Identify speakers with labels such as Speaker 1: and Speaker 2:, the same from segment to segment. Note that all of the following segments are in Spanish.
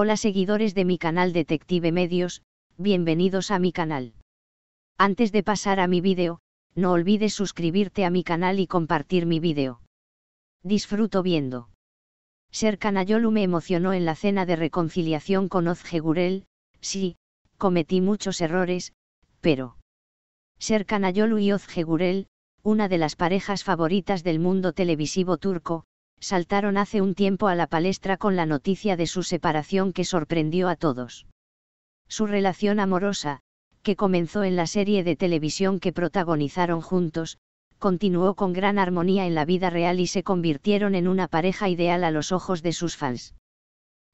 Speaker 1: Hola seguidores de mi canal Detective Medios, bienvenidos a mi canal. Antes de pasar a mi vídeo, no olvides suscribirte a mi canal y compartir mi vídeo. Disfruto viendo. Ser Canayolu me emocionó en la cena de reconciliación con Ozgegurel, sí, cometí muchos errores, pero... Ser Canayolu y Ozgegurel, una de las parejas favoritas del mundo televisivo turco, saltaron hace un tiempo a la palestra con la noticia de su separación que sorprendió a todos. Su relación amorosa, que comenzó en la serie de televisión que protagonizaron juntos, continuó con gran armonía en la vida real y se convirtieron en una pareja ideal a los ojos de sus fans.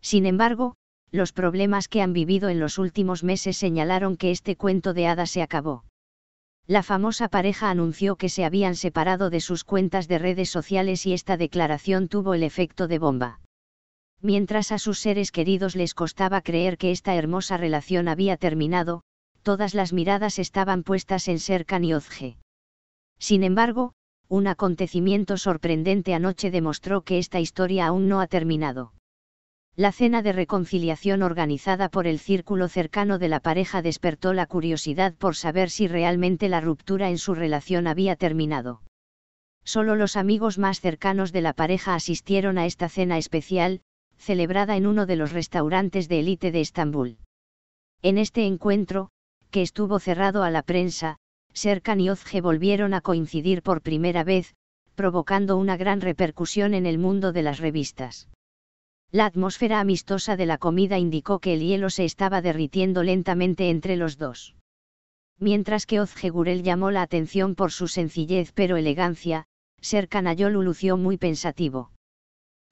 Speaker 1: Sin embargo, los problemas que han vivido en los últimos meses señalaron que este cuento de hadas se acabó la famosa pareja anunció que se habían separado de sus cuentas de redes sociales y esta declaración tuvo el efecto de bomba. Mientras a sus seres queridos les costaba creer que esta hermosa relación había terminado, todas las miradas estaban puestas en Serkan y Sin embargo, un acontecimiento sorprendente anoche demostró que esta historia aún no ha terminado. La cena de reconciliación organizada por el círculo cercano de la pareja despertó la curiosidad por saber si realmente la ruptura en su relación había terminado. Solo los amigos más cercanos de la pareja asistieron a esta cena especial, celebrada en uno de los restaurantes de élite de Estambul. En este encuentro, que estuvo cerrado a la prensa, Serkan y Ozge volvieron a coincidir por primera vez, provocando una gran repercusión en el mundo de las revistas. La atmósfera amistosa de la comida indicó que el hielo se estaba derritiendo lentamente entre los dos. Mientras que Ozgegurel llamó la atención por su sencillez pero elegancia, Ser Canayolu lució muy pensativo.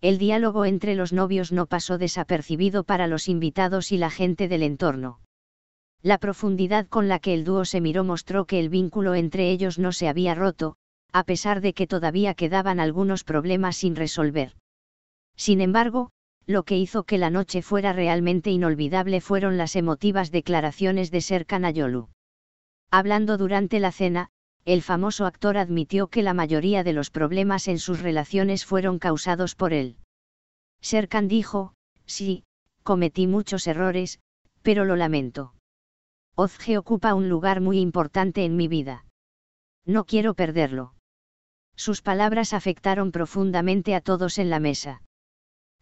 Speaker 1: El diálogo entre los novios no pasó desapercibido para los invitados y la gente del entorno. La profundidad con la que el dúo se miró mostró que el vínculo entre ellos no se había roto, a pesar de que todavía quedaban algunos problemas sin resolver. Sin embargo, lo que hizo que la noche fuera realmente inolvidable fueron las emotivas declaraciones de Serkan Ayolu. Hablando durante la cena, el famoso actor admitió que la mayoría de los problemas en sus relaciones fueron causados por él. Serkan dijo, sí, cometí muchos errores, pero lo lamento. Ozge ocupa un lugar muy importante en mi vida. No quiero perderlo. Sus palabras afectaron profundamente a todos en la mesa.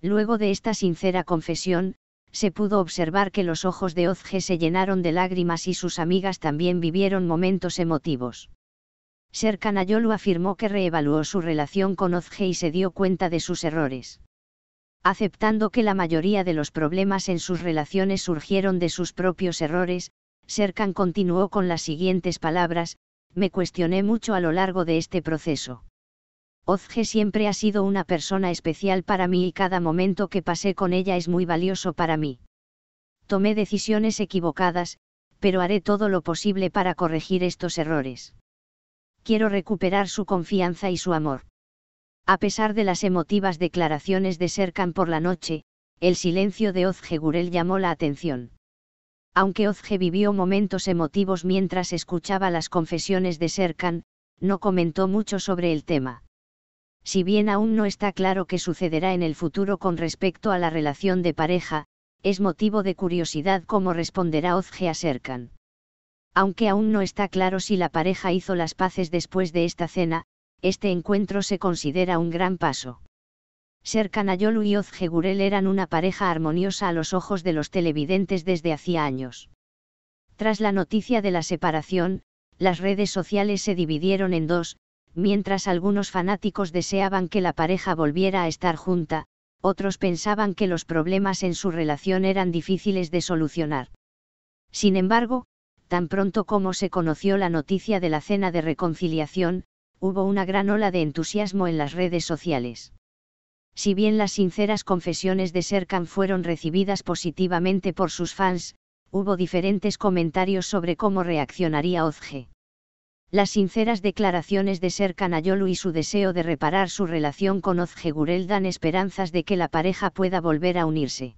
Speaker 1: Luego de esta sincera confesión, se pudo observar que los ojos de Ozge se llenaron de lágrimas y sus amigas también vivieron momentos emotivos. Ayolu afirmó que reevaluó su relación con Ozge y se dio cuenta de sus errores. Aceptando que la mayoría de los problemas en sus relaciones surgieron de sus propios errores, Serkan continuó con las siguientes palabras, me cuestioné mucho a lo largo de este proceso. Ozge siempre ha sido una persona especial para mí y cada momento que pasé con ella es muy valioso para mí. Tomé decisiones equivocadas, pero haré todo lo posible para corregir estos errores. Quiero recuperar su confianza y su amor. A pesar de las emotivas declaraciones de Serkan por la noche, el silencio de Ozge Gurel llamó la atención. Aunque Ozge vivió momentos emotivos mientras escuchaba las confesiones de Serkan, no comentó mucho sobre el tema si bien aún no está claro qué sucederá en el futuro con respecto a la relación de pareja, es motivo de curiosidad cómo responderá Ozge a Serkan. Aunque aún no está claro si la pareja hizo las paces después de esta cena, este encuentro se considera un gran paso. Serkan Ayolu y Ozge Gurel eran una pareja armoniosa a los ojos de los televidentes desde hacía años. Tras la noticia de la separación, las redes sociales se dividieron en dos, Mientras algunos fanáticos deseaban que la pareja volviera a estar junta, otros pensaban que los problemas en su relación eran difíciles de solucionar. Sin embargo, tan pronto como se conoció la noticia de la cena de reconciliación, hubo una gran ola de entusiasmo en las redes sociales. Si bien las sinceras confesiones de Serkan fueron recibidas positivamente por sus fans, hubo diferentes comentarios sobre cómo reaccionaría Ozge. Las sinceras declaraciones de Ser Canayolu y su deseo de reparar su relación con Gurel dan esperanzas de que la pareja pueda volver a unirse.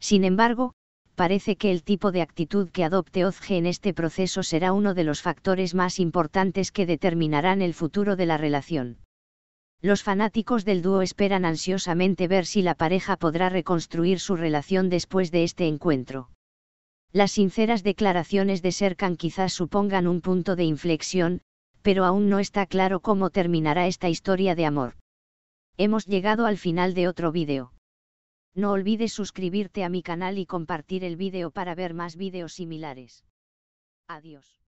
Speaker 1: Sin embargo, parece que el tipo de actitud que adopte Ozge en este proceso será uno de los factores más importantes que determinarán el futuro de la relación. Los fanáticos del dúo esperan ansiosamente ver si la pareja podrá reconstruir su relación después de este encuentro. Las sinceras declaraciones de Serkan quizás supongan un punto de inflexión, pero aún no está claro cómo terminará esta historia de amor. Hemos llegado al final de otro vídeo. No olvides suscribirte a mi canal y compartir el vídeo para ver más vídeos similares. Adiós.